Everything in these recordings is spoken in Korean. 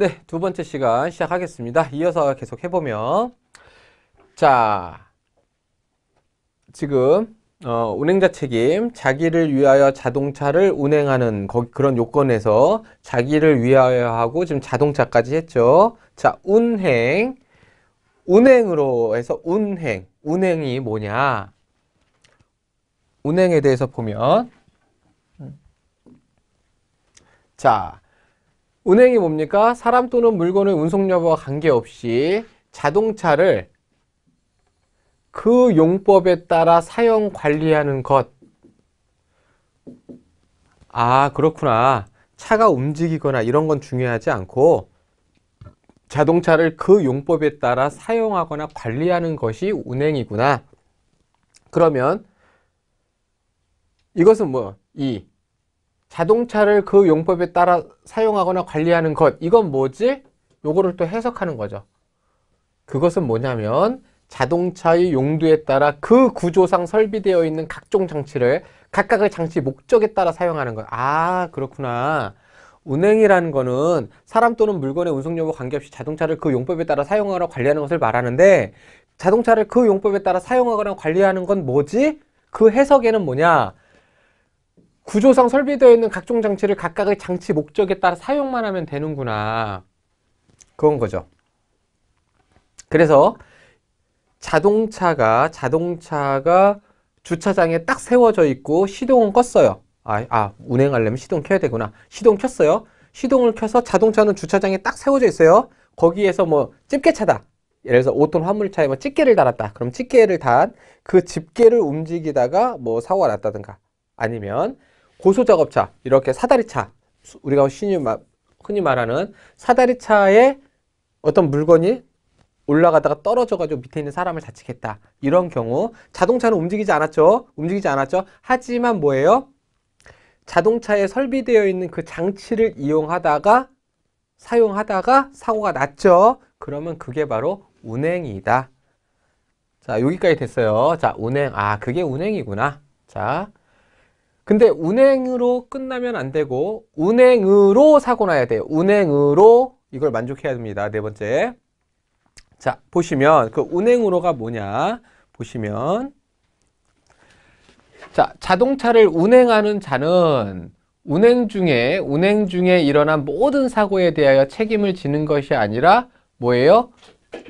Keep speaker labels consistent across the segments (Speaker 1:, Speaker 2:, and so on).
Speaker 1: 네, 두 번째 시간 시작하겠습니다. 이어서 계속 해보면 자, 지금 어, 운행자 책임, 자기를 위하여 자동차를 운행하는 거, 그런 요건에서 자기를 위하여 하고 지금 자동차까지 했죠. 자, 운행, 운행으로 해서 운행, 운행이 뭐냐. 운행에 대해서 보면 음. 자, 운행이 뭡니까? 사람 또는 물건의 운송 여부와 관계없이 자동차를 그 용법에 따라 사용 관리하는 것. 아 그렇구나. 차가 움직이거나 이런 건 중요하지 않고 자동차를 그 용법에 따라 사용하거나 관리하는 것이 운행이구나. 그러면 이것은 뭐? 이 자동차를 그 용법에 따라 사용하거나 관리하는 것 이건 뭐지? 요거를 또 해석하는 거죠 그것은 뭐냐면 자동차의 용도에 따라 그 구조상 설비되어 있는 각종 장치를 각각의 장치 목적에 따라 사용하는 것. 아 그렇구나 운행이라는 거는 사람 또는 물건의 운송 여부 관계없이 자동차를 그 용법에 따라 사용하거나 관리하는 것을 말하는데 자동차를 그 용법에 따라 사용하거나 관리하는 건 뭐지? 그 해석에는 뭐냐? 구조상 설비되어 있는 각종 장치를 각각의 장치 목적에 따라 사용만 하면 되는구나 그건 거죠 그래서 자동차가 자동차가 주차장에 딱 세워져 있고 시동은 껐어요 아, 아 운행하려면 시동 켜야 되구나 시동 켰어요 시동을 켜서 자동차는 주차장에 딱 세워져 있어요 거기에서 뭐 집게차다 예를 들어서 5톤 화물차에 뭐 집게를 달았다 그럼 집게를 단 그 집게를 움직이다가 뭐 사고가 났다든가 아니면 고소작업차, 이렇게 사다리차, 우리가 흔히 말하는 사다리차에 어떤 물건이 올라가다가 떨어져가지고 밑에 있는 사람을 다치겠다. 이런 경우 자동차는 움직이지 않았죠. 움직이지 않았죠. 하지만 뭐예요? 자동차에 설비되어 있는 그 장치를 이용하다가 사용하다가 사고가 났죠. 그러면 그게 바로 운행이다. 자, 여기까지 됐어요. 자, 운행. 아, 그게 운행이구나. 자, 근데 운행으로 끝나면 안 되고 운행으로 사고 나야 돼요 운행으로 이걸 만족해야 됩니다 네 번째 자 보시면 그 운행으로가 뭐냐 보시면 자 자동차를 운행하는 자는 운행 중에 운행 중에 일어난 모든 사고에 대하여 책임을 지는 것이 아니라 뭐예요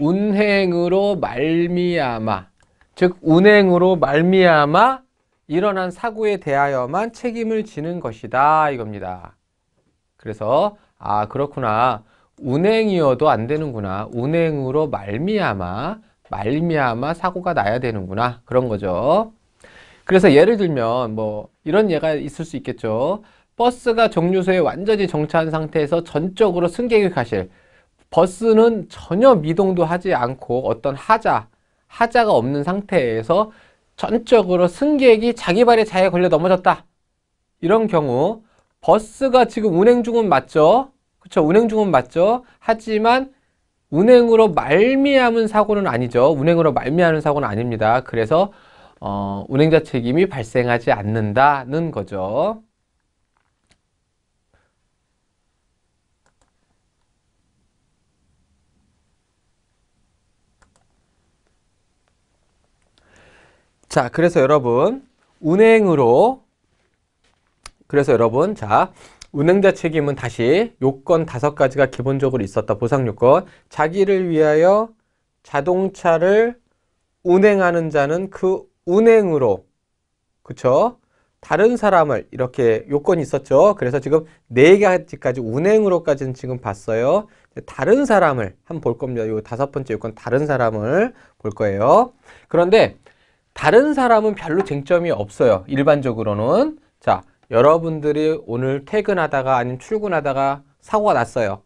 Speaker 1: 운행으로 말미암아 즉 운행으로 말미암아 일어난 사고에 대하여만 책임을 지는 것이다 이겁니다. 그래서 아 그렇구나 운행이어도 안 되는구나 운행으로 말미암아 말미암아 사고가 나야 되는구나 그런 거죠. 그래서 예를 들면 뭐 이런 예가 있을 수 있겠죠. 버스가 정류소에 완전히 정차한 상태에서 전적으로 승객이 가실 버스는 전혀 미동도 하지 않고 어떤 하자, 하자가 없는 상태에서 전적으로 승객이 자기 발에 자해 걸려 넘어졌다. 이런 경우 버스가 지금 운행 중은 맞죠? 그렇죠. 운행 중은 맞죠? 하지만 운행으로 말미암은 사고는 아니죠. 운행으로 말미암은 사고는 아닙니다. 그래서 어, 운행자 책임이 발생하지 않는다는 거죠. 자, 그래서 여러분 운행으로 그래서 여러분 자 운행자 책임은 다시 요건 다섯 가지가 기본적으로 있었다. 보상 요건 자기를 위하여 자동차를 운행하는 자는 그 운행으로 그쵸? 다른 사람을 이렇게 요건이 있었죠. 그래서 지금 네 가지까지 운행으로까지는 지금 봤어요. 다른 사람을 한번 볼 겁니다. 요 다섯 번째 요건 다른 사람을 볼 거예요. 그런데 다른 사람은 별로 쟁점이 없어요. 일반적으로는. 자, 여러분들이 오늘 퇴근하다가 아니면 출근하다가 사고가 났어요.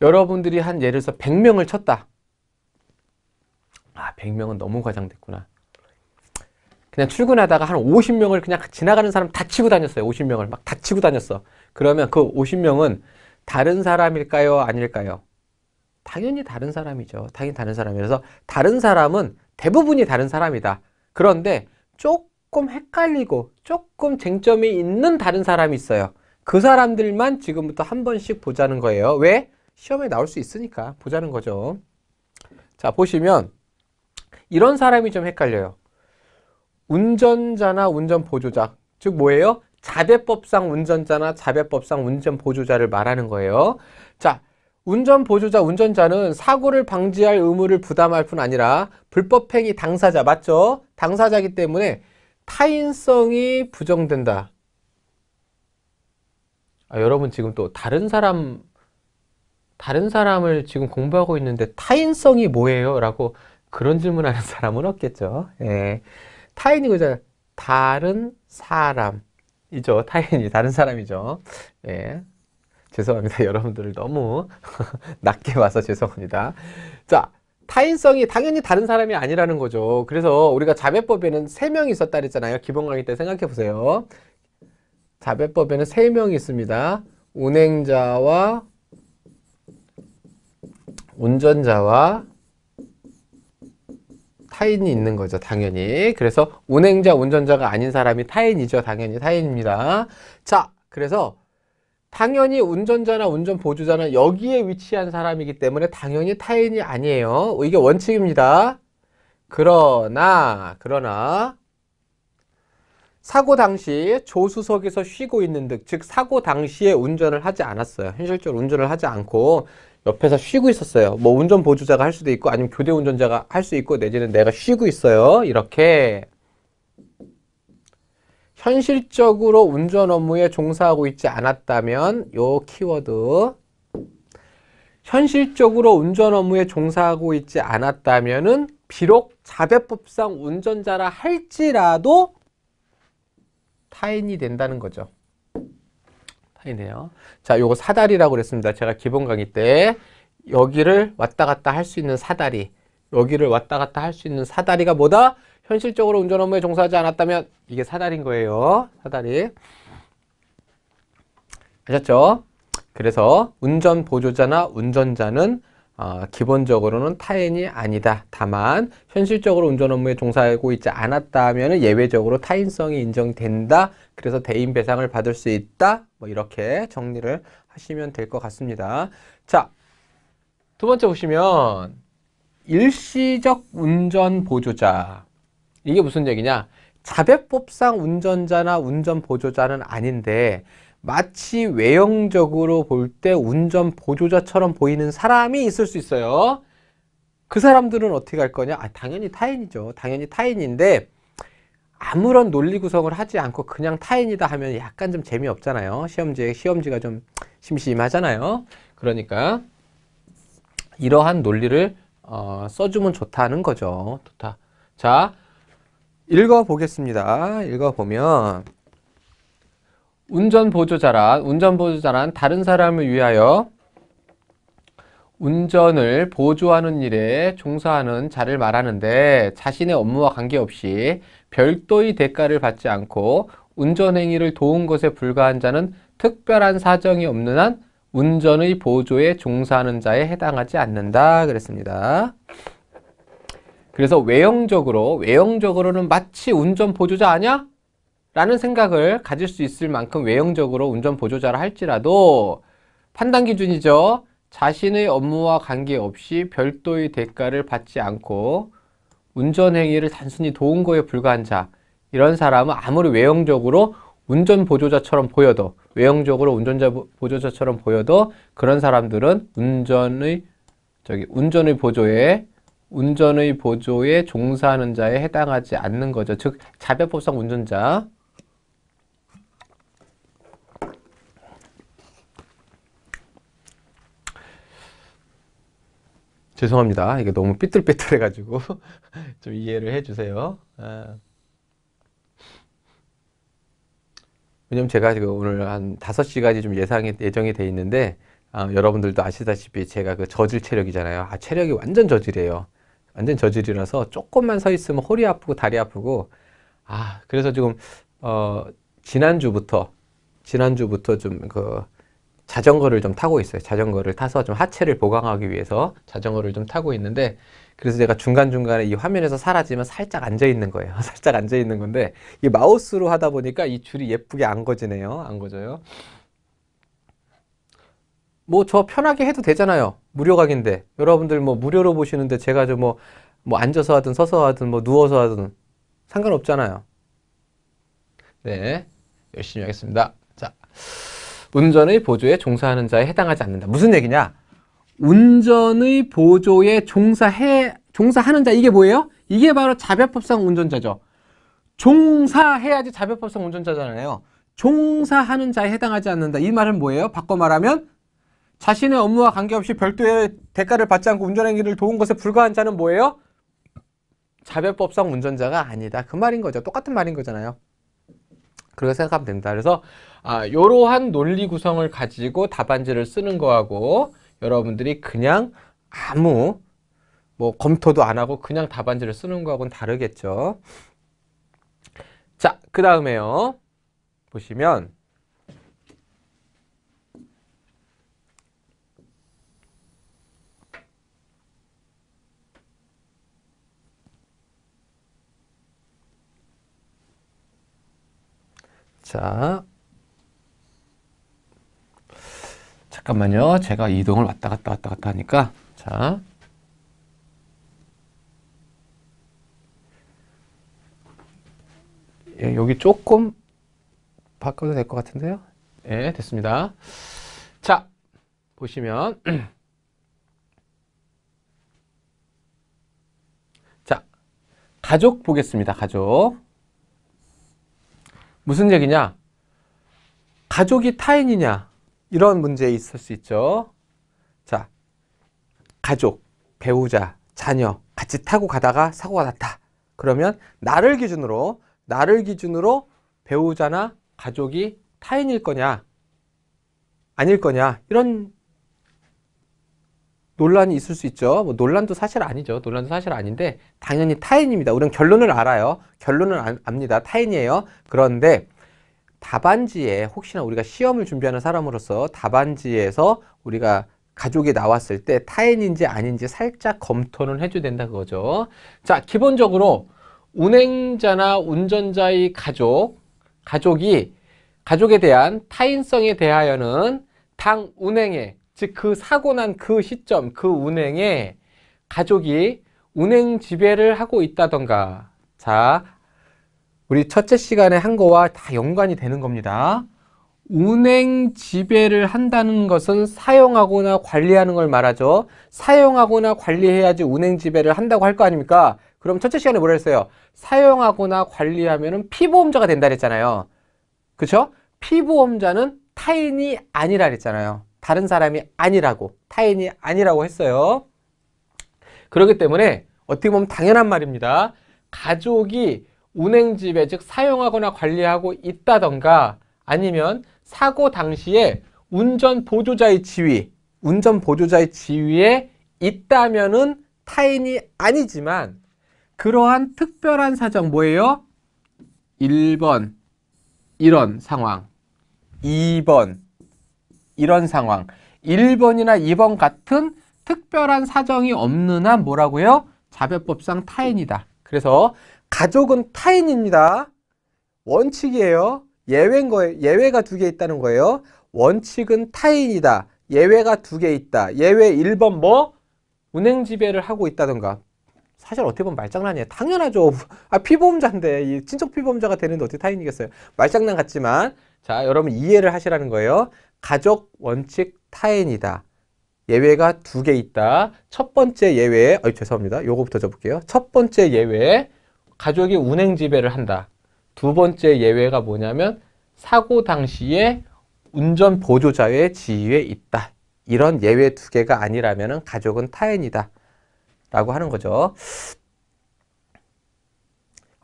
Speaker 1: 여러분들이 한 예를 들어서 100명을 쳤다. 아, 100명은 너무 과장됐구나. 그냥 출근하다가 한 50명을 그냥 지나가는 사람 다 치고 다녔어요. 50명을 막 다 치고 다녔어. 그러면 그 50명은 다른 사람일까요? 아닐까요? 당연히 다른 사람이죠. 당연히 다른 사람이라서 다른 사람은 대부분이 다른 사람이다. 그런데 조금 헷갈리고 조금 쟁점이 있는 다른 사람이 있어요. 그 사람들만 지금부터 한 번씩 보자는 거예요. 왜? 시험에 나올 수 있으니까 보자는 거죠. 자 보시면 이런 사람이 좀 헷갈려요. 운전자나 운전보조자 즉 뭐예요? 자대법상 운전자나 자배법상 운전보조자를 말하는 거예요. 자 운전 보조자 운전자는 사고를 방지할 의무를 부담할 뿐 아니라 불법 행위 당사자 맞죠? 당사자기 이 때문에 타인성이 부정된다. 아, 여러분 지금 또 다른 사람 다른 사람을 지금 공부하고 있는데 타인성이 뭐예요? 라고 그런 질문하는 사람은 없겠죠. 예. 타인이 그죠? 다른 사람이죠. 타인이 다른 사람이죠. 예. 죄송합니다. 여러분들을 너무 낮게 봐서 죄송합니다. 자, 타인성이 당연히 다른 사람이 아니라는 거죠. 그래서 우리가 자배법에는 세명이 있었다 그랬잖아요. 기본 강의 때 생각해 보세요. 자배법에는 세명이 있습니다. 운행자와 운전자와 타인이 있는 거죠 당연히 그래서 운행자 운전자가 아닌 사람이 타인이죠 당연히 타인입니다 자 그래서 당연히 운전자나 운전 보조자는 여기에 위치한 사람이기 때문에 당연히 타인이 아니에요. 이게 원칙입니다. 그러나 그러나 사고 당시 조수석에서 쉬고 있는 듯, 즉 사고 당시에 운전을 하지 않았어요. 현실적으로 운전을 하지 않고 옆에서 쉬고 있었어요. 뭐 운전 보조자가 할 수도 있고 아니면 교대 운전자가 할 수 있고 내지는 내가 쉬고 있어요. 이렇게 현실적으로 운전 업무에 종사하고 있지 않았다면 요 키워드 현실적으로 운전 업무에 종사하고 있지 않았다면 은 비록 자배법상 운전자라 할지라도 타인이 된다는 거죠. 타인이에요. 자, 요거 사다리라고 그랬습니다. 제가 기본 강의 때 여기를 왔다 갔다 할 수 있는 사다리 여기를 왔다 갔다 할 수 있는 사다리가 뭐다? 현실적으로 운전 업무에 종사하지 않았다면 이게 사달인 거예요. 사다리 아셨죠? 그래서 운전 보조자나 운전자는 어, 기본적으로는 타인이 아니다. 다만 현실적으로 운전 업무에 종사하고 있지 않았다면 예외적으로 타인성이 인정된다. 그래서 대인 배상을 받을 수 있다. 뭐 이렇게 정리를 하시면 될 것 같습니다. 자, 두 번째 보시면 일시적 운전 보조자 이게 무슨 얘기냐? 자백법상 운전자나 운전보조자는 아닌데 마치 외형적으로 볼 때 운전보조자처럼 보이는 사람이 있을 수 있어요. 그 사람들은 어떻게 할 거냐? 아, 당연히 타인이죠. 당연히 타인인데 아무런 논리 구성을 하지 않고 그냥 타인이다 하면 약간 좀 재미없잖아요. 시험지 시험지가 좀 심심하잖아요. 그러니까 이러한 논리를 어, 써주면 좋다는 거죠. 좋다. 자, 읽어보겠습니다. 읽어보면 운전보조자란 운전보조자란 다른 사람을 위하여 운전을 보조하는 일에 종사하는 자를 말하는데 자신의 업무와 관계없이 별도의 대가를 받지 않고 운전행위를 도운 것에 불과한 자는 특별한 사정이 없는 한 운전의 보조에 종사하는 자에 해당하지 않는다 그랬습니다. 그래서 외형적으로 외형적으로는 마치 운전 보조자 아니야? 라는 생각을 가질 수 있을 만큼 외형적으로 운전 보조자라 할지라도 판단 기준이죠. 자신의 업무와 관계없이 별도의 대가를 받지 않고 운전 행위를 단순히 도운 거에 불과한 자 이런 사람은 아무리 외형적으로 운전 보조자처럼 보여도 외형적으로 운전자 보조자처럼 보여도 그런 사람들은 운전의 저기 운전의 보조에 운전의 보조에 종사하는 자에 해당하지 않는 거죠. 즉 자배법상 운전자 죄송합니다. 이게 너무 삐뚤삐뚤해가지고좀 이해를 해주세요. 아. 왜냐면 제가 지금 오늘 한 5시까지 좀 예상이, 예정이 돼 있는데 아, 여러분들도 아시다시피 제가 그 저질 체력이잖아요. 아, 체력이 완전 저질이에요. 완전 저질이라서 조금만 서 있으면 허리 아프고 다리 아프고 아 그래서 지금 어 지난주부터 지난주부터 좀 그 자전거를 좀 타고 있어요. 자전거를 타서 좀 하체를 보강하기 위해서 자전거를 좀 타고 있는데 그래서 제가 중간중간에 이 화면에서 사라지면 살짝 앉아 있는 거예요. 살짝 앉아 있는 건데 이 마우스로 하다 보니까 이 줄이 예쁘게 안 거지네요. 안 거져요. 뭐 저 편하게 해도 되잖아요. 무료 각인데 여러분들 뭐 무료로 보시는데 제가 좀뭐뭐뭐 뭐 앉아서 하든 서서 하든 뭐 누워서 하든 상관없잖아요. 네, 열심히 하겠습니다. 자, 운전의 보조에 종사하는 자에 해당하지 않는다. 무슨 얘기냐? 운전의 보조에 종사해 종사하는 자 이게 뭐예요? 이게 바로 자별법상 운전자죠. 종사해야지 자별법상 운전자잖아요. 종사하는 자에 해당하지 않는다. 이 말은 뭐예요? 바꿔 말하면 자신의 업무와 관계없이 별도의 대가를 받지 않고 운전행위를 도운 것에 불과한 자는 뭐예요? 자별법상 운전자가 아니다. 그 말인 거죠. 똑같은 말인 거잖아요. 그렇게 생각하면 됩니다. 그래서 아, 이러한 논리 구성을 가지고 답안지를 쓰는 거하고 여러분들이 그냥 아무 뭐 검토도 안 하고 그냥 답안지를 쓰는 거하고는 다르겠죠. 자, 그 다음에요. 보시면 자, 잠깐만요. 제가 이동을 왔다 갔다 왔다 갔다 하니까 자, 예, 여기 조금 바꿔도 될 것 같은데요. 예, 됐습니다. 자, 보시면 자, 가족 보겠습니다. 가족. 무슨 얘기냐? 가족이 타인이냐? 이런 문제에 있을 수 있죠. 자, 가족, 배우자, 자녀 같이 타고 가다가 사고가 났다. 그러면 나를 기준으로 나를 기준으로 배우자나 가족이 타인일 거냐 아닐 거냐 이런 논란이 있을 수 있죠. 뭐 논란도 사실 아니죠. 논란도 사실 아닌데 당연히 타인입니다. 우리는 결론을 알아요. 결론을 압니다. 타인이에요. 그런데 답안지에 혹시나 우리가 시험을 준비하는 사람으로서 답안지에서 우리가 가족이 나왔을 때 타인인지 아닌지 살짝 검토는 해줘야 된다 그거죠. 자, 기본적으로 운행자나 운전자의 가족, 가족이 가족에 대한 타인성에 대하여는 당운행에 즉그 사고 난 그 시점, 그 운행에 가족이 운행 지배를 하고 있다던가 자, 우리 첫째 시간에 한 거와 다 연관이 되는 겁니다. 운행 지배를 한다는 것은 사용하거나 관리하는 걸 말하죠. 사용하거나 관리해야지 운행 지배를 한다고 할 거 아닙니까? 그럼 첫째 시간에 뭐라 했어요? 사용하거나 관리하면 피보험자가 된다 그랬잖아요. 그쵸? 피보험자는 타인이 아니라 그랬잖아요. 다른 사람이 아니라고 타인이 아니라고 했어요. 그렇기 때문에 어떻게 보면 당연한 말입니다. 가족이 운행집에즉 사용하거나 관리하고 있다던가 아니면 사고 당시에 운전 보조자의 지위 운전 보조자의 지위에 있다면은 타인이 아니지만 그러한 특별한 사정 뭐예요? 1번 이런 상황 2번 이런 상황 1번이나 2번 같은 특별한 사정이 없는 한 뭐라고요? 자별법상 타인이다. 그래서 가족은 타인입니다. 원칙이에요. 예외인 거예요. 예외가 두 개 있다는 거예요. 원칙은 타인이다. 예외가 두 개 있다. 예외 1번 뭐? 운행 지배를 하고 있다던가. 사실 어떻게 보면 말장난이에요. 당연하죠. 아, 피보험자인데, 친척 피보험자가 되는데 어떻게 타인이겠어요? 말장난 같지만, 자, 여러분 이해를 하시라는 거예요. 가족 원칙 타인이다. 예외가 두 개 있다. 첫 번째 예외, 어, 죄송합니다. 요거부터 적을게요. 첫 번째 예외, 가족이 운행 지배를 한다. 두 번째 예외가 뭐냐면 사고 당시에 운전 보조자의 지위에 있다. 이런 예외 두 개가 아니라면 가족은 타인이다. 라고 하는 거죠.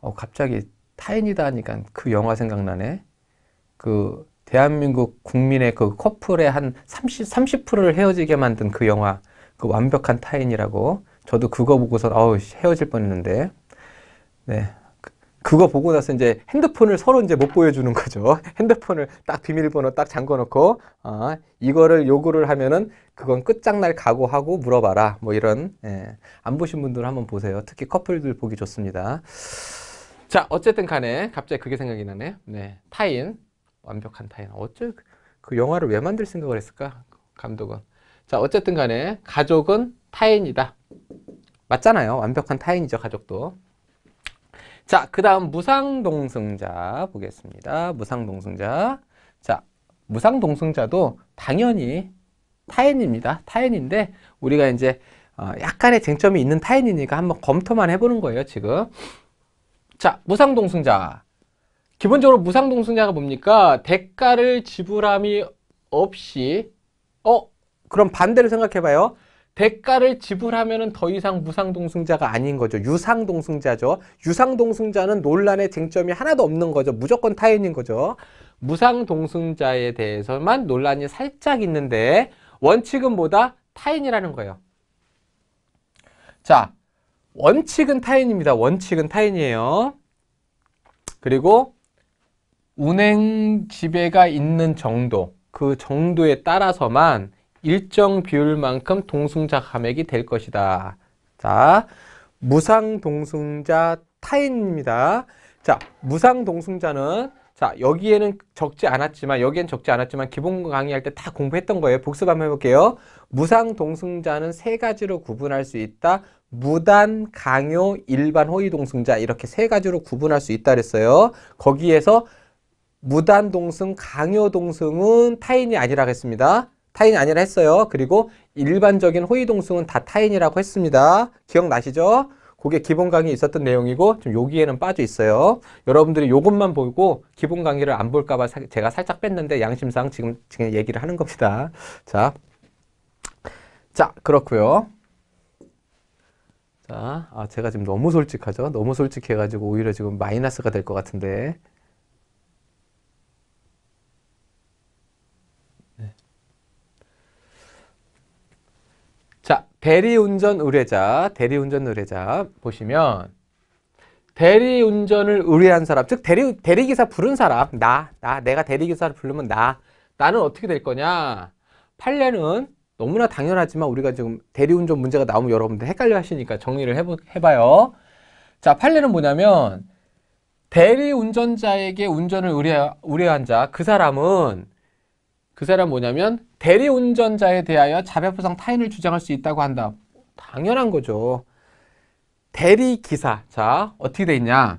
Speaker 1: 어, 갑자기 타인이다 하니까 그 영화 생각나네. 그 대한민국 국민의 그 커플의 한 30, 30%를 헤어지게 만든 그 영화 그 완벽한 타인이라고 저도 그거 보고서 어우 헤어질 뻔했는데 네 그, 그거 보고 나서 이제 핸드폰을 서로 이제 못 보여주는 거죠. 핸드폰을 딱 비밀번호 딱 잠궈놓고 아 이거를 요구를 하면은 그건 끝장날 각오하고 물어봐라 뭐 이런 예. 안 보신 분들 한번 보세요. 특히 커플들 보기 좋습니다. 자 어쨌든 간에 갑자기 그게 생각이 나네네 타인 완벽한 타인. 어째 그, 그 영화를 왜 만들 생각을 했을까? 감독은. 자, 어쨌든 간에 가족은 타인이다. 맞잖아요. 완벽한 타인이죠, 가족도. 자, 그 다음 무상동승자 보겠습니다. 무상동승자. 자, 무상동승자도 당연히 타인입니다. 타인인데 우리가 이제 어, 약간의 쟁점이 있는 타인이니까 한번 검토만 해보는 거예요, 지금. 자, 무상동승자. 기본적으로 무상동승자가 뭡니까? 대가를 지불함이 없이 어? 그럼 반대로 생각해봐요. 대가를 지불하면 더 이상 무상동승자가 아닌 거죠. 유상동승자죠. 유상동승자는 논란의 쟁점이 하나도 없는 거죠. 무조건 타인인 거죠. 무상동승자에 대해서만 논란이 살짝 있는데 원칙은 뭐다? 타인이라는 거예요. 자, 원칙은 타인입니다. 원칙은 타인이에요. 그리고 운행 지배가 있는 정도 그 정도에 따라서만 일정 비율만큼 동승자 감액이 될 것이다. 자, 무상 동승자 타인입니다. 자, 무상 동승자는 자, 여기에는 적지 않았지만 여기엔 적지 않았지만 기본 강의할 때 다 공부했던 거예요. 복습 한번 해 볼게요. 무상 동승자는 세 가지로 구분할 수 있다. 무단, 강요, 일반 호위 동승자 이렇게 세 가지로 구분할 수 있다 그랬어요. 거기에서 무단동승, 강요동승은 타인이 아니라고 했습니다. 타인이 아니라 했어요. 그리고 일반적인 호의동승은 다 타인이라고 했습니다. 기억나시죠? 그게 기본 강의 있었던 내용이고 좀 여기에는 빠져 있어요. 여러분들이 이것만 보고 기본 강의를 안 볼까 봐 제가 살짝 뺐는데 양심상 지금 지금 얘기를 하는 겁니다. 자. 자, 그렇고요. 자, 아 제가 지금 너무 솔직하죠? 너무 솔직해 가지고 오히려 지금 마이너스가 될 것 같은데. 대리운전 의뢰자, 대리운전 의뢰자 보시면 대리운전을 의뢰한 사람, 즉 대리, 대리기사 부른 사람, 나, 나, 내가 대리기사를 부르면 나, 나는 어떻게 될 거냐? 판례는 너무나 당연하지만 우리가 지금 대리운전 문제가 나오면 여러분들 헷갈려 하시니까 정리를 해보, 해봐요. 자, 판례는 뭐냐면 대리운전자에게 운전을 의뢰, 의뢰한 자, 그 사람은 그 사람 뭐냐면 대리운전자에 대하여 자백보상 타인을 주장할 수 있다고 한다. 당연한 거죠. 대리기사. 자, 어떻게 돼 있냐.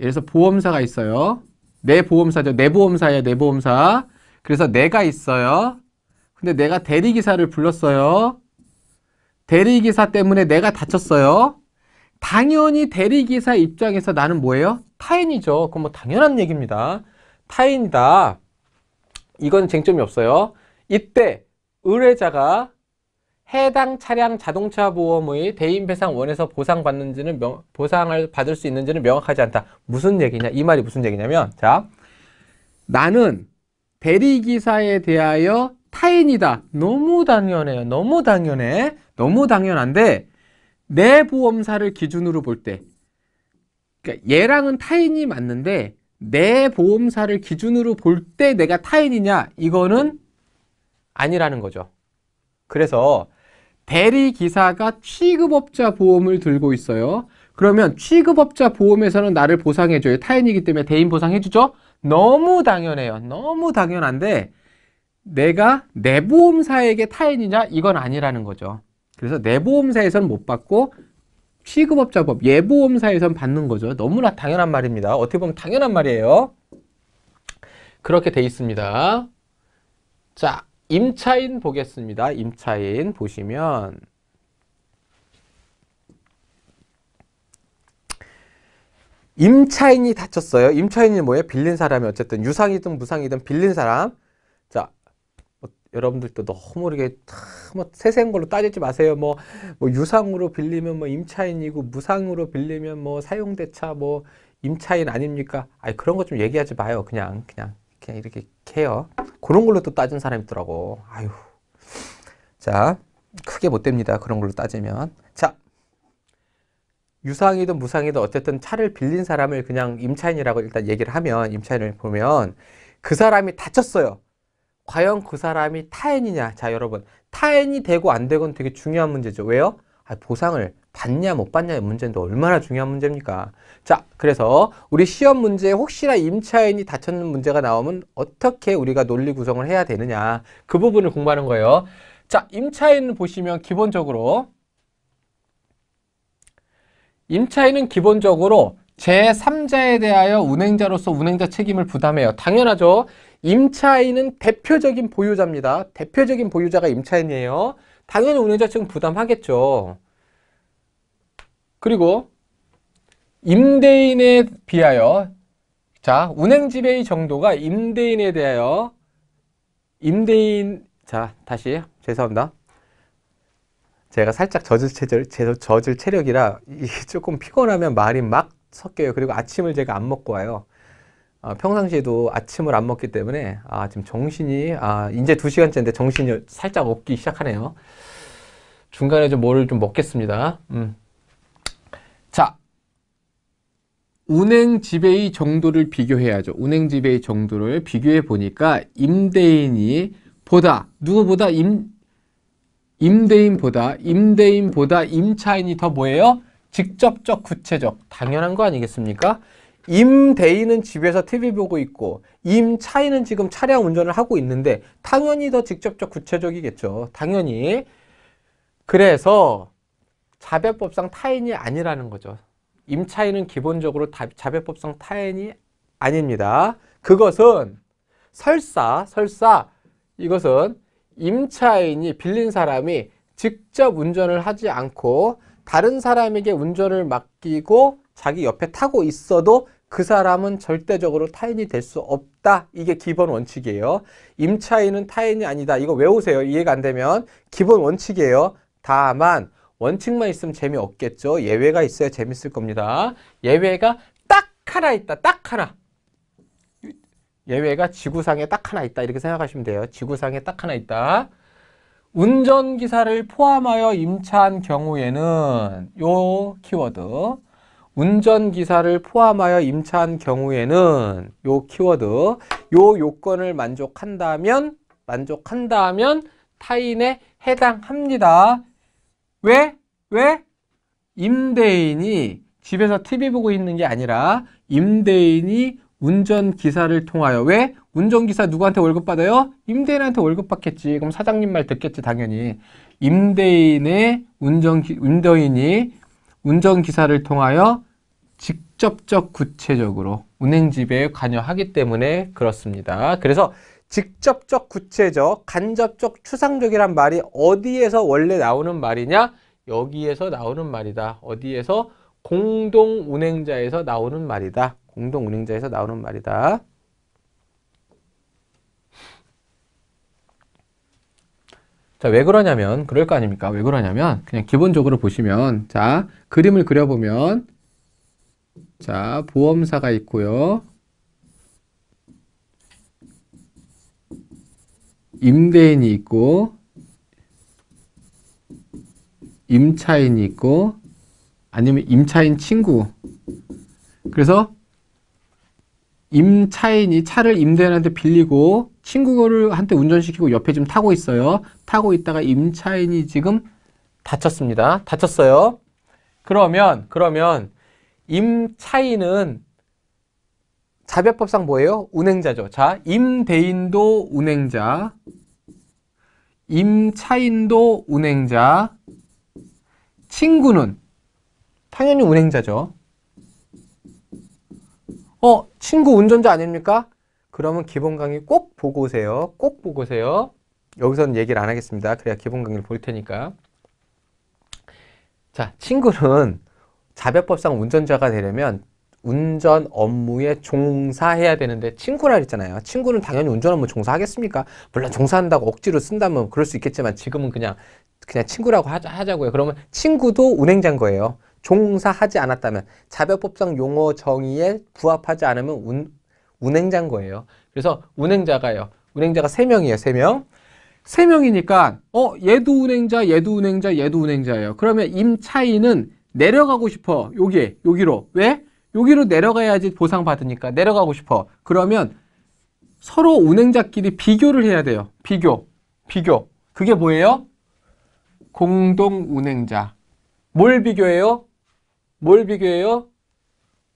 Speaker 1: 예를 들어서 보험사가 있어요. 내 보험사죠. 내 보험사예요. 내 보험사. 그래서 내가 있어요. 근데 내가 대리기사를 불렀어요. 대리기사 때문에 내가 다쳤어요. 당연히 대리기사 입장에서 나는 뭐예요? 타인이죠. 그건 뭐 당연한 얘기입니다. 타인이다. 이건 쟁점이 없어요. 이때 의뢰자가 해당 차량 자동차 보험의 대인배상 원에서 보상받는지는 명, 보상을 받을 수 있는지는 명확하지 않다. 무슨 얘기냐? 이 말이 무슨 얘기냐면 자 나는 대리기사에 대하여 타인이다. 너무 당연해요. 너무 당연해. 너무 당연한데 내 보험사를 기준으로 볼때 그러니까 얘랑은 타인이 맞는데 내 보험사를 기준으로 볼 때 내가 타인이냐 이거는 아니라는 거죠. 그래서 대리기사가 취급업자 보험을 들고 있어요. 그러면 취급업자 보험에서는 나를 보상해줘요. 타인이기 때문에 대인 보상해주죠? 너무 당연해요. 너무 당연한데 내가 내 보험사에게 타인이냐? 이건 아니라는 거죠. 그래서 내 보험사에서는 못 받고 취급업자법, 예보험사에선 받는 거죠. 너무나 당연한 말입니다. 어떻게 보면 당연한 말이에요. 그렇게 돼 있습니다. 자, 임차인 보겠습니다. 임차인 보시면 임차인이 다쳤어요. 임차인이 뭐예요? 빌린 사람이 어쨌든 유상이든 무상이든 빌린 사람. 자, 뭐, 여러분들도 너무 모르게뭐 세세한 걸로 따지지 마세요. 뭐, 뭐 유상으로 빌리면 뭐 임차인이고 무상으로 빌리면 뭐 사용대차 뭐 임차인 아닙니까? 아니 그런 거 좀 얘기하지 마요. 그냥 그냥 그냥 이렇게 케어 그런 걸로 또 따진 사람 이 있더라고 아유 자 크게 못 됩니다 그런 걸로 따지면 자 유상이든 무상이든 어쨌든 차를 빌린 사람을 그냥 임차인이라고 일단 얘기를 하면 임차인을 보면 그 사람이 다쳤어요 과연 그 사람이 타인이냐 자 여러분 타인이 되고 안 되고는 되게 중요한 문제죠 왜요? 아, 보상을 받냐 못 받냐의 문제는데 얼마나 중요한 문제입니까? 자, 그래서 우리 시험 문제에 혹시나 임차인이 다쳤는 문제가 나오면 어떻게 우리가 논리 구성을 해야 되느냐 그 부분을 공부하는 거예요. 자, 임차인 보시면 기본적으로 임차인은 기본적으로 제3자에 대하여 운행자로서 운행자 책임을 부담해요. 당연하죠. 임차인은 대표적인 보유자입니다. 대표적인 보유자가 임차인이에요. 당연히 운영자 측은 부담하겠죠. 그리고 임대인에 비하여 자 운행 지배의 정도가 임대인에 대하여 임대인 자 다시 죄송합니다. 제가 살짝 젖을 체절, 젖을 체력이라 조금 피곤하면 말이 막 섞여요. 그리고 아침을 제가 안 먹고 와요. 아, 평상시에도 아침을 안 먹기 때문에 아, 지금 정신이 아, 이제 두시간째인데 정신이 살짝 없기 시작하네요. 중간에 좀 뭐를 좀 먹겠습니다. 음. 자, 운행 지배의 정도를 비교해야죠. 운행 지배의 정도를 비교해 보니까 임대인이 보다 누구보다 임 임대인보다 임대인보다 임차인이 더 뭐예요? 직접적 구체적 당연한 거 아니겠습니까? 임대인은 집에서 TV 보고 있고 임차인은 지금 차량 운전을 하고 있는데 당연히 더 직접적 구체적이겠죠. 당연히. 그래서 자배법상 타인이 아니라는 거죠. 임차인은 기본적으로 자배법상 타인이 아닙니다. 그것은 설사, 설사 이것은 임차인이 빌린 사람이 직접 운전을 하지 않고 다른 사람에게 운전을 맡기고 자기 옆에 타고 있어도 그 사람은 절대적으로 타인이 될 수 없다. 이게 기본 원칙이에요. 임차인은 타인이 아니다. 이거 외우세요. 이해가 안 되면. 기본 원칙이에요. 다만 원칙만 있으면 재미없겠죠. 예외가 있어야 재밌을 겁니다. 예외가 딱 하나 있다. 딱 하나. 예외가 지구상에 딱 하나 있다. 이렇게 생각하시면 돼요. 지구상에 딱 하나 있다. 운전기사를 포함하여 임차한 경우에는 요 키워드 운전기사를 포함하여 임차한 경우에는 요 키워드 요 요건을 만족한다면 만족한다면 타인에 해당합니다. 왜? 왜? 임대인이 집에서 TV 보고 있는 게 아니라 임대인이 운전기사를 통하여 왜? 운전기사 누구한테 월급 받아요? 임대인한테 월급 받겠지. 그럼 사장님 말 듣겠지 당연히. 임대인의 운전 기운대인이 운전기사를 통하여 직접적 구체적으로 운행 지배에 관여하기 때문에 그렇습니다. 그래서 직접적 구체적, 간접적, 추상적이란 말이 어디에서 원래 나오는 말이냐? 여기에서 나오는 말이다. 어디에서? 공동 운행자에서 나오는 말이다. 공동 운행자에서 나오는 말이다. 자, 왜 그러냐면 그럴 거 아닙니까? 왜 그러냐면 그냥 기본적으로 보시면 자, 그림을 그려보면 자, 보험사가 있고요. 임대인이 있고 임차인이 있고 아니면 임차인 친구 그래서 임차인이 차를 임대인한테 빌리고 친구를 한테 운전시키고 옆에 지금 타고 있어요. 타고 있다가 임차인이 지금 다쳤습니다. 다쳤어요. 그러면 그러면 임차인은 자배법상 뭐예요? 운행자죠. 자, 임대인도 운행자, 임차인도 운행자, 친구는 당연히 운행자죠. 어, 친구 운전자 아닙니까? 그러면 기본 강의 꼭 보고 오세요. 꼭 보고 오세요. 여기서는 얘기를 안 하겠습니다. 그래야 기본 강의를 볼 테니까. 자, 친구는 자배법상 운전자가 되려면 운전 업무에 종사해야 되는데 친구라 그랬잖아요. 친구는 당연히 운전 업무 종사하겠습니까? 물론 종사한다고 억지로 쓴다면 그럴 수 있겠지만 지금은 그냥 그냥 친구라고 하자, 고요 그러면 친구도 운행자인 거예요. 종사하지 않았다면 자배법상 용어 정의에 부합하지 않으면 운, 운행자인 거예요. 그래서 운행자가요. 운행자가 3명이에요. 3명. 3명이니까 어 얘도 운행자, 얘도 운행자, 얘도 운행자예요. 그러면 임차인은 내려가고 싶어. 여기, 여기로. 왜? 여기로 내려가야지 보상받으니까 내려가고 싶어. 그러면 서로 운행자끼리 비교를 해야 돼요. 비교, 비교. 그게 뭐예요? 공동 운행자. 뭘 비교해요? 뭘 비교해요?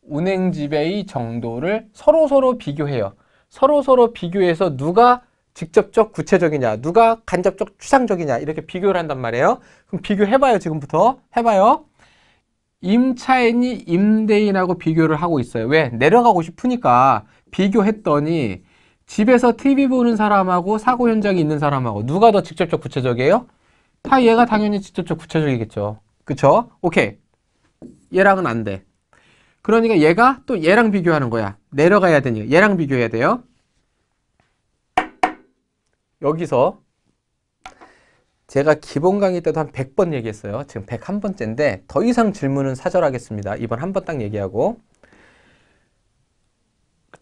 Speaker 1: 운행 지배의 정도를 서로서로 비교해요. 서로서로 비교해서 누가 직접적 구체적이냐 누가 간접적 추상적이냐 이렇게 비교를 한단 말이에요 그럼 비교해봐요 지금부터 해봐요 임차인이 임대인하고 비교를 하고 있어요 왜? 내려가고 싶으니까 비교했더니 집에서 TV 보는 사람하고 사고 현장에 있는 사람하고 누가 더 직접적 구체적이에요? 다 얘가 당연히 직접적 구체적이겠죠 그쵸? 오케이 얘랑은 안돼 그러니까 얘가 또 얘랑 비교하는 거야. 내려가야 되니까 얘랑 비교해야 돼요. 여기서 제가 기본 강의 때도 한 100번 얘기했어요. 지금 101번째인데 더 이상 질문은 사절하겠습니다. 이번 한 번 딱 얘기하고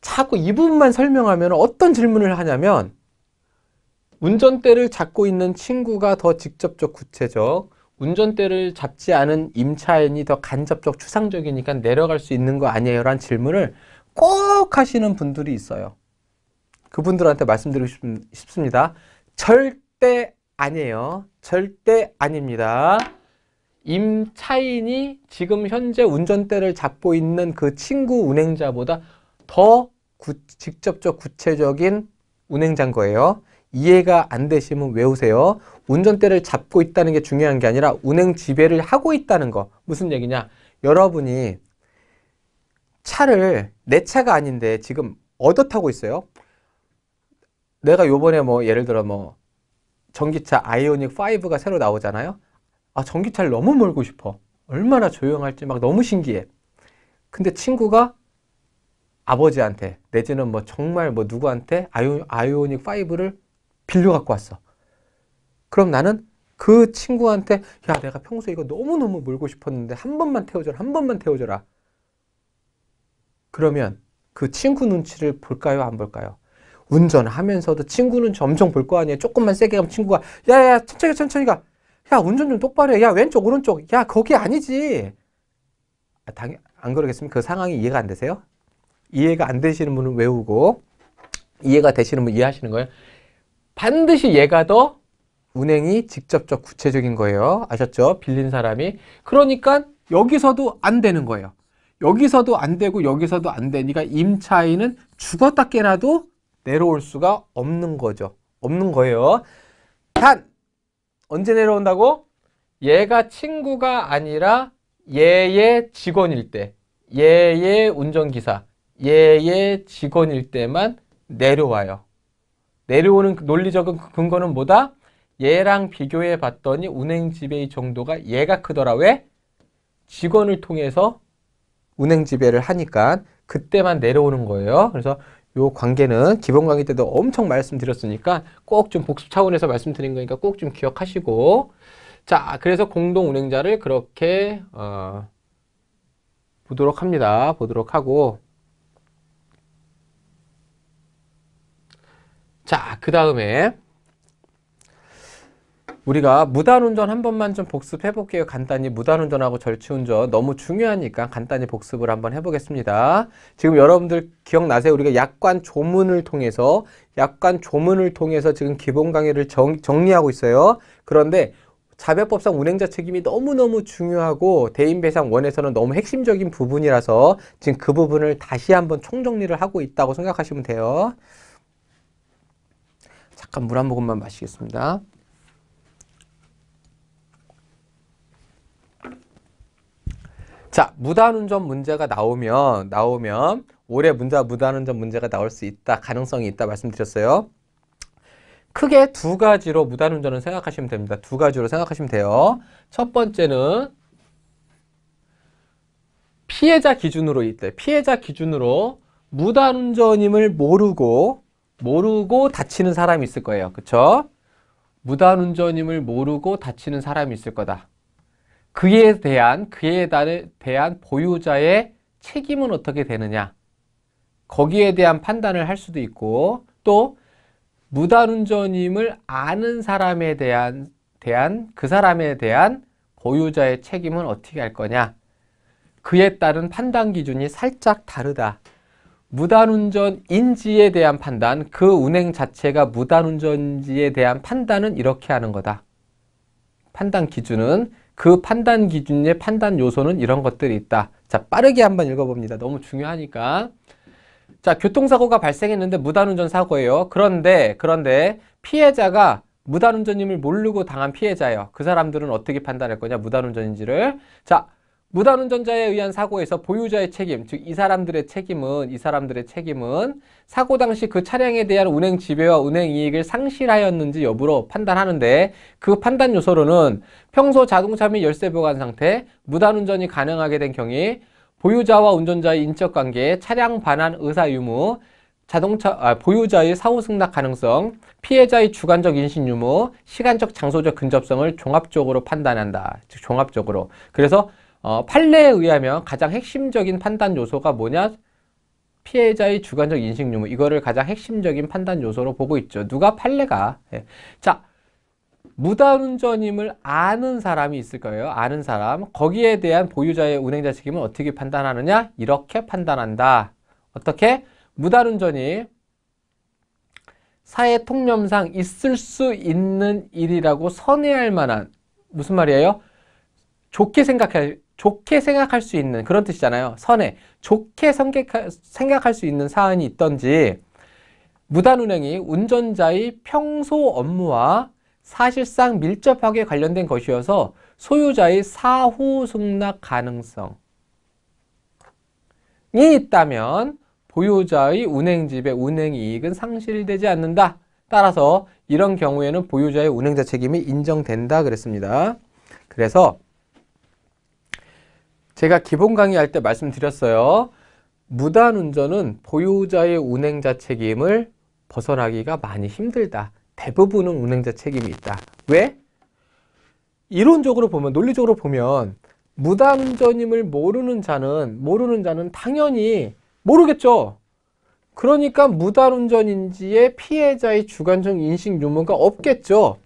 Speaker 1: 자꾸 이 부분만 설명하면 어떤 질문을 하냐면 운전대를 잡고 있는 친구가 더 직접적, 구체적 운전대를 잡지 않은 임차인이 더 간접적 추상적이니까 내려갈 수 있는 거 아니에요? 라는 질문을 꼭 하시는 분들이 있어요. 그분들한테 말씀드리고 싶습니다. 절대 아니에요. 절대 아닙니다. 임차인이 지금 현재 운전대를 잡고 있는 그 친구 운행자보다 더 구, 직접적 구체적인 운행자인 거예요. 이해가 안 되시면 외우세요. 운전대를 잡고 있다는 게 중요한 게 아니라 운행 지배를 하고 있다는 거. 무슨 얘기냐? 여러분이 차를 내 차가 아닌데 지금 얻어 타고 있어요. 내가 요번에 뭐 예를 들어 뭐 전기차 아이오닉 5가 새로 나오잖아요. 아 전기차를 너무 몰고 싶어. 얼마나 조용할지 막 너무 신기해. 근데 친구가 아버지한테 내지는 뭐 정말 뭐 누구한테 아이오, 아이오닉 5를 빌려 갖고 왔어. 그럼 나는 그 친구한테 야 내가 평소에 이거 너무너무 몰고 싶었는데 한 번만 태워줘라 한 번만 태워줘라 그러면 그 친구 눈치를 볼까요 안 볼까요 운전하면서도 친구 는 점점 볼 거 아니에요 조금만 세게 하면 친구가 야야 천천히 천천히 가야 운전 좀 똑바로 해야 왼쪽 오른쪽 야 거기 아니지 아, 당연 안 그러겠습니까 그 상황이 이해가 안 되세요 이해가 안 되시는 분은 외우고 이해가 되시는 분 이해하시는 거예요 반드시 얘가 더 운행이 직접적 구체적인 거예요. 아셨죠? 빌린 사람이. 그러니까 여기서도 안 되는 거예요. 여기서도 안 되고 여기서도 안 되니까 임차인은 죽었다 깨라도 내려올 수가 없는 거죠. 없는 거예요. 단! 언제 내려온다고? 얘가 친구가 아니라 얘의 직원일 때, 얘의 운전기사, 얘의 직원일 때만 내려와요. 내려오는 그 논리적인 그 근거는 뭐다? 얘랑 비교해 봤더니 운행 지배의 정도가 얘가 크더라. 왜? 직원을 통해서 운행 지배를 하니까 그때만 내려오는 거예요. 그래서 요 관계는 기본 강의 때도 엄청 말씀드렸으니까 꼭 좀 복습 차원에서 말씀드린 거니까 꼭 좀 기억하시고 자 그래서 공동 운행자를 그렇게 어, 보도록 합니다. 보도록 하고 자, 그 다음에 우리가 무단운전 한 번만 좀 복습해 볼게요. 간단히 무단운전하고 절취운전 너무 중요하니까 간단히 복습을 한번 해보겠습니다. 지금 여러분들 기억나세요? 우리가 약관 조문을 통해서 약관 조문을 통해서 지금 기본 강의를 정, 정리하고 있어요. 그런데 자배법상 운행자 책임이 너무너무 중요하고 대인배상원에서는 너무 핵심적인 부분이라서 지금 그 부분을 다시 한번 총정리를 하고 있다고 생각하시면 돼요. 잠깐 물 한 모금만 마시겠습니다. 자, 무단운전 문제가 나오면 나오면 올해 문자 무단운전 문제가 나올 수 있다, 가능성이 있다 말씀드렸어요. 크게 두 가지로 무단운전을 생각하시면 됩니다. 두 가지로 생각하시면 돼요. 첫 번째는 피해자 기준으로 있대. 피해자 기준으로 무단운전임을 모르고 모르고 다치는 사람이 있을 거예요. 그렇죠? 무단운전임을 모르고 다치는 사람이 있을 거다. 그에 대한 그에 대한 보유자의 책임은 어떻게 되느냐 거기에 대한 판단을 할 수도 있고 또 무단운전임을 아는 사람에 대한 대한 그 사람에 대한 보유자의 책임은 어떻게 할 거냐 그에 따른 판단 기준이 살짝 다르다 무단운전 인지에 대한 판단, 그 운행 자체가 무단운전지에 대한 판단은 이렇게 하는 거다. 판단 기준은 그 판단 기준의 판단 요소는 이런 것들이 있다. 자, 빠르게 한번 읽어봅니다. 너무 중요하니까. 자, 교통사고가 발생했는데 무단운전 사고예요. 그런데, 그런데 피해자가 무단운전임을 모르고 당한 피해자예요. 그 사람들은 어떻게 판단할 거냐, 무단운전인지를. 자, 무단운전자에 의한 사고에서 보유자의 책임, 즉 이 사람들의 책임은 이 사람들의 책임은 사고 당시 그 차량에 대한 운행 지배와 운행 이익을 상실하였는지 여부로 판단하는데 그 판단 요소로는 평소 자동차 및 열쇠 보관 상태, 무단운전이 가능하게 된 경위, 보유자와 운전자의 인적관계, 차량 반환 의사 유무, 자동차 아, 보유자의 사후 승낙 가능성, 피해자의 주관적 인식 유무, 시간적 장소적 근접성을 종합적으로 판단한다. 즉 종합적으로. 그래서 어, 판례에 의하면 가장 핵심적인 판단 요소가 뭐냐? 피해자의 주관적 인식 유무 이거를 가장 핵심적인 판단 요소로 보고 있죠. 누가 판례가 예. 자 무단운전임을 아는 사람이 있을 거예요. 아는 사람 거기에 대한 보유자의 운행자 책임은 어떻게 판단하느냐? 이렇게 판단한다. 어떻게? 무단운전이 사회 통념상 있을 수 있는 일이라고 선회할 만한 무슨 말이에요? 좋게 생각할 좋게 생각할 수 있는 그런 뜻이잖아요. 선에 좋게 생각할 수 있는 사안이 있던지 무단운행이 운전자의 평소 업무와 사실상 밀접하게 관련된 것이어서 소유자의 사후 승낙 가능성이 있다면 보유자의 운행집의 운행이익은 상실되지 않는다. 따라서 이런 경우에는 보유자의 운행자 책임이 인정된다 그랬습니다. 그래서 제가 기본 강의할 때 말씀드렸어요. 무단운전은 보유자의 운행자 책임을 벗어나기가 많이 힘들다. 대부분은 운행자 책임이 있다. 왜? 이론적으로 보면, 논리적으로 보면 무단운전임을 모르는 자는 모르는 자는 당연히 모르겠죠. 그러니까 무단운전인지의 피해자의 주관적 인식 유무가 없겠죠.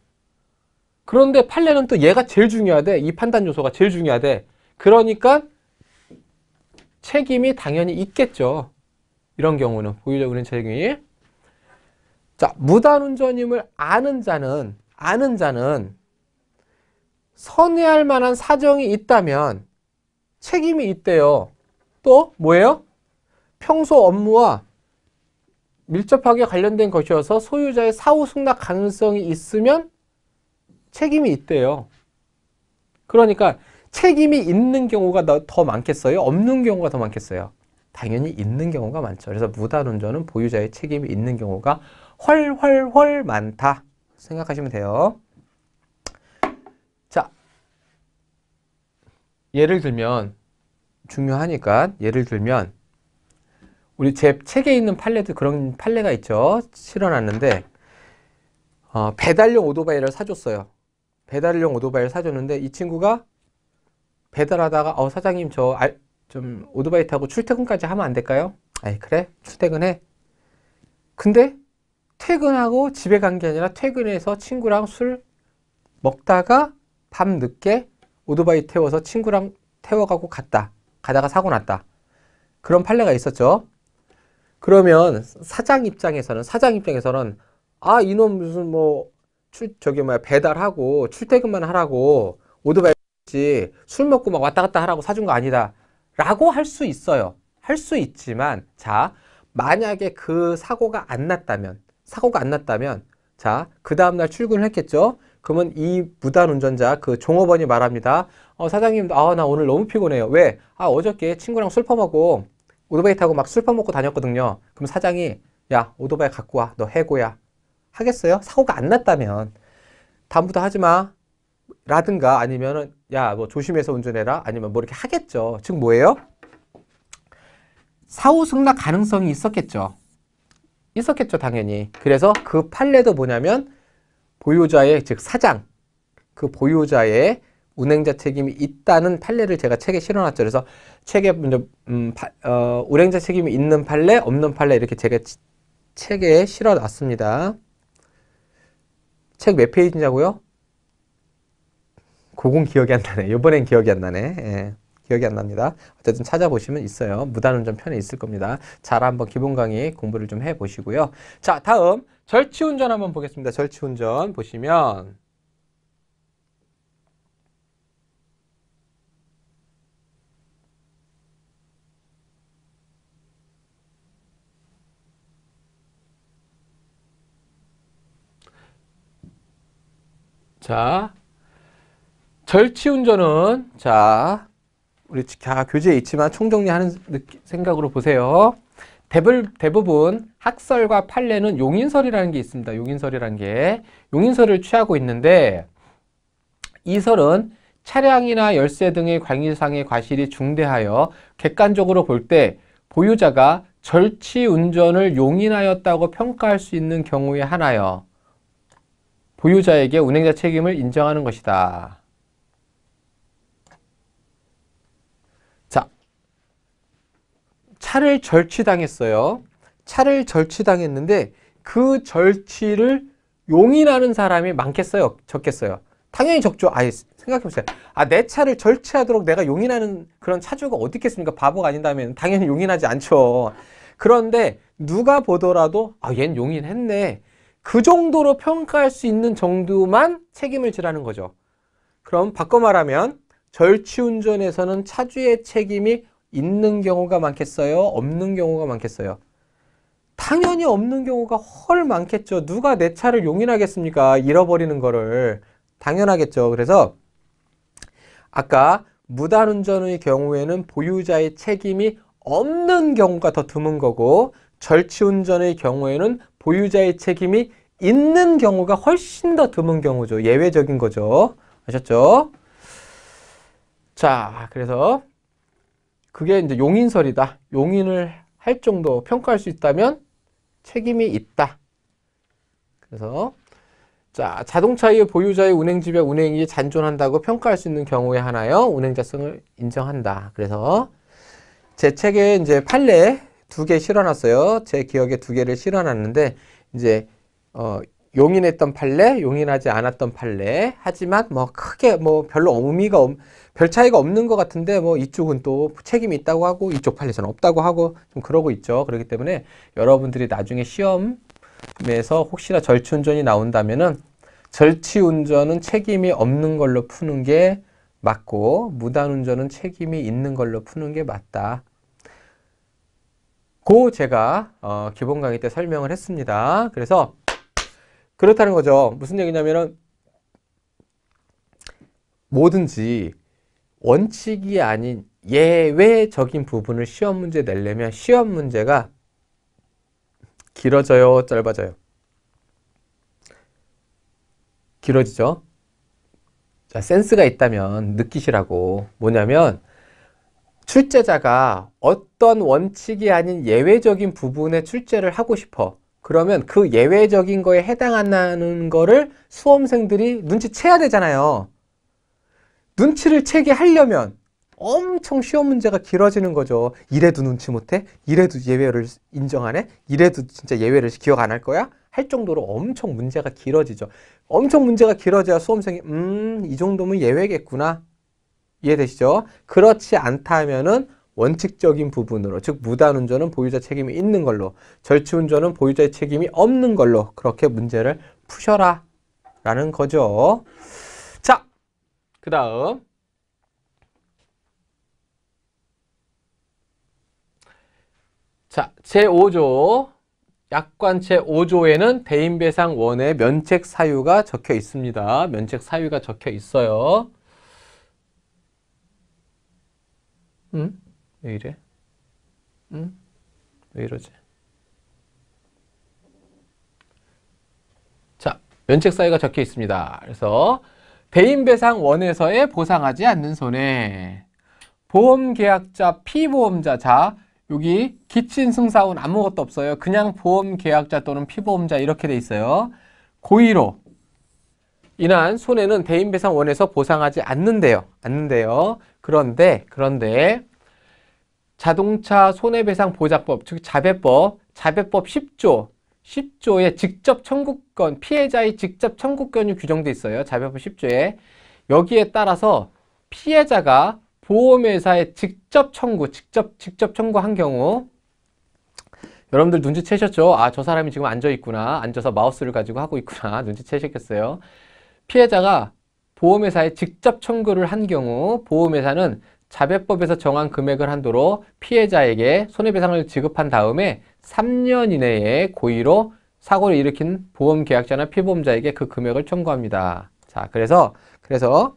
Speaker 1: 그런데 판례는 또 얘가 제일 중요하대. 이 판단 요소가 제일 중요하대. 그러니까 책임이 당연히 있겠죠. 이런 경우는 보유자군 책임이. 자, 무단운전임을 아는 자는 아는 자는 선회할 만한 사정이 있다면 책임이 있대요. 또 뭐예요? 평소 업무와 밀접하게 관련된 것이어서 소유자의 사후 승낙 가능성이 있으면 책임이 있대요. 그러니까 책임이 있는 경우가 더 많겠어요? 없는 경우가 더 많겠어요? 당연히 있는 경우가 많죠. 그래서 무단운전은 보유자의 책임이 있는 경우가 훨훨훨 많다 생각하시면 돼요. 자, 예를 들면 중요하니까 예를 들면 우리 제 책에 있는 팔레트 그런 팔레가 있죠. 실어놨는데 어, 배달용 오토바이를 사줬어요. 배달용 오토바이를 사줬는데 이 친구가 배달하다가 어 사장님 저 좀 오토바이 타고 출퇴근까지 하면 안 될까요? 아이 그래 출퇴근해 근데 퇴근하고 집에 간 게 아니라 퇴근해서 친구랑 술 먹다가 밤늦게 오토바이 태워서 친구랑 태워가고 갔다 가다가 사고 났다 그런 판례가 있었죠 그러면 사장 입장에서는 사장 입장에서는 아 이놈 무슨 뭐 출, 저기 뭐야 배달하고 출퇴근만 하라고 오토바이 술 먹고 막 왔다 갔다 하라고 사준 거 아니다 라고 할 수 있어요 할 수 있지만 자 만약에 그 사고가 안 났다면 사고가 안 났다면 자그 다음날 출근을 했겠죠 그러면 이 무단운전자 그 종업원이 말합니다 어, 사장님 아나 오늘 너무 피곤해요 왜? 아 어저께 친구랑 술 퍼먹고 오토바이 타고 막 술 퍼먹고 다녔거든요 그럼 사장이 야 오토바이 갖고 와 너 해고야 하겠어요? 사고가 안 났다면 다음부터 하지마 라든가 아니면은 야 뭐 조심해서 운전해라 아니면 뭐 이렇게 하겠죠. 즉 뭐예요? 사후 승낙 가능성이 있었겠죠. 있었겠죠 당연히. 그래서 그 판례도 뭐냐면 보유자의 즉 사장 그 보유자의 운행자 책임이 있다는 판례를 제가 책에 실어놨죠. 그래서 책에 음, 어, 운행자 책임이 있는 판례 없는 판례 이렇게 제가 치, 책에 실어놨습니다. 책 몇 페이지냐고요? 고공 기억이 안 나네. 요번엔 기억이 안 나네. 예, 기억이 안 납니다. 어쨌든 찾아보시면 있어요. 무단운전 편에 있을 겁니다. 잘 한번 기본 강의 공부를 좀 해보시고요. 자, 다음 절취운전 한번 보겠습니다. 절취운전 보시면 자, 절치 운전은 자 우리 아, 교재에 있지만 총정리하는 느낌, 생각으로 보세요. 대불, 대부분 학설과 판례는 용인설이라는 게 있습니다. 용인설이라는 게 용인설을 취하고 있는데 이 설은 차량이나 열쇠 등의 관계상의 과실이 중대하여 객관적으로 볼 때 보유자가 절치 운전을 용인하였다고 평가할 수 있는 경우에 하나여 보유자에게 운행자 책임을 인정하는 것이다. 차를 절취당했어요. 차를 절취당했는데 그 절취를 용인하는 사람이 많겠어요? 적겠어요? 당연히 적죠. 아예 생각해보세요. 아, 내 차를 절취하도록 내가 용인하는 그런 차주가 어디 있겠습니까? 바보가 아닌다면 당연히 용인하지 않죠. 그런데 누가 보더라도 아, 얜 용인했네. 그 정도로 평가할 수 있는 정도만 책임을 지라는 거죠. 그럼 바꿔 말하면 절취운전에서는 차주의 책임이 있는 경우가 많겠어요? 없는 경우가 많겠어요? 당연히 없는 경우가 헐 많겠죠. 누가 내 차를 용인하겠습니까? 잃어버리는 거를. 당연하겠죠. 그래서 아까 무단운전의 경우에는 보유자의 책임이 없는 경우가 더 드문 거고 절치운전의 경우에는 보유자의 책임이 있는 경우가 훨씬 더 드문 경우죠. 예외적인 거죠. 아셨죠? 자, 그래서 그게 이제 용인설이다. 용인을 할 정도 평가할 수 있다면 책임이 있다. 그래서 자 자동차의 보유자의 운행지배 운행이 잔존한다고 평가할 수 있는 경우에 하나요. 운행자성을 인정한다. 그래서 제 책에 이제 판례 두 개 실어놨어요. 제 기억에 두 개를 실어놨는데 이제 어, 용인했던 판례, 용인하지 않았던 판례. 하지만 뭐 크게 뭐 별로 의미가 없, 별 차이가 없는 것 같은데 뭐 이쪽은 또 책임이 있다고 하고 이쪽 판례에서는 없다고 하고 좀 그러고 있죠. 그렇기 때문에 여러분들이 나중에 시험에서 혹시나 절취운전이 나온다면은 절취운전은 책임이 없는 걸로 푸는 게 맞고 무단운전은 책임이 있는 걸로 푸는 게 맞다. 고 제가 어, 기본 강의 때 설명을 했습니다. 그래서 그렇다는 거죠. 무슨 얘기냐면은 뭐든지 원칙이 아닌 예외적인 부분을 시험 문제 내려면 시험 문제가 길어져요, 짧아져요? 길어지죠? 자, 센스가 있다면 느끼시라고 뭐냐면 출제자가 어떤 원칙이 아닌 예외적인 부분에 출제를 하고 싶어 그러면 그 예외적인 거에 해당한다는 거를 수험생들이 눈치채야 되잖아요. 눈치를 채게 하려면 엄청 시험 문제가 길어지는 거죠. 이래도 눈치 못해? 이래도 예외를 인정하네? 이래도 진짜 예외를 기억 안 할 거야? 할 정도로 엄청 문제가 길어지죠. 엄청 문제가 길어져야 수험생이 음, 이 정도면 예외겠구나. 이해되시죠? 그렇지 않다면은 원칙적인 부분으로 즉 무단운전은 보유자 책임이 있는 걸로 절취운전은 보유자의 책임이 없는 걸로 그렇게 문제를 푸셔라 라는 거죠. 자, 그 다음 자, 제5조 약관 제5조에는 대인배상 원의 면책 사유가 적혀 있습니다. 면책 사유가 적혀 있어요. 음? 왜 이래? 응? 왜 이러지? 자, 면책 사유가 적혀 있습니다. 그래서 대인배상원에서의 보상하지 않는 손해 보험계약자, 피보험자, 자 여기 기친승사운 아무것도 없어요. 그냥 보험계약자 또는 피보험자 이렇게 돼 있어요. 고의로 인한 손해는 대인배상원에서 보상하지 않는데요. 않는데요. 그런데 그런데 자동차 손해배상 보장법, 즉 자배법, 자배법 10조, 10조에 직접 청구권, 피해자의 직접 청구권이 규정돼 있어요. 자배법 10조에. 여기에 따라서 피해자가 보험회사에 직접 청구, 직접 직접 청구한 경우 여러분들 눈치채셨죠? 아, 저 사람이 지금 앉아 있구나. 앉아서 마우스를 가지고 하고 있구나. 눈치채셨겠어요? 피해자가 보험회사에 직접 청구를 한 경우 보험회사는 자배법에서 정한 금액을 한도로 피해자에게 손해배상을 지급한 다음에 3년 이내에 고의로 사고를 일으킨 보험계약자나 피보험자에게 그 금액을 청구합니다. 자, 그래서 그래서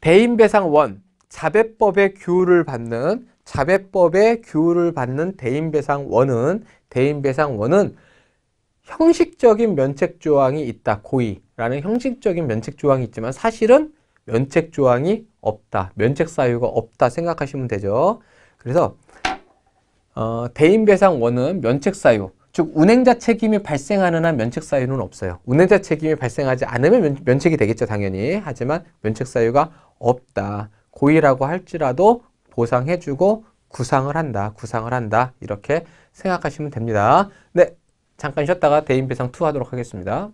Speaker 1: 대인배상원 자배법의 규율을 받는 자배법의 규율을 받는 대인배상원은 대인배상원은 형식적인 면책 조항이 있다. 고의라는 형식적인 면책 조항이 있지만 사실은 면책 조항이 없다, 면책 사유가 없다 생각하시면 되죠. 그래서 어, 대인배상 원은 면책 사유, 즉 운행자 책임이 발생하는 한 면책 사유는 없어요. 운행자 책임이 발생하지 않으면 면, 책이 되겠죠, 당연히. 하지만 면책 사유가 없다. 고의라고 할지라도 보상해주고 구상을 한다, 구상을 한다 이렇게 생각하시면 됩니다. 네, 잠깐 쉬었다가 대인배상 투 하도록 하겠습니다.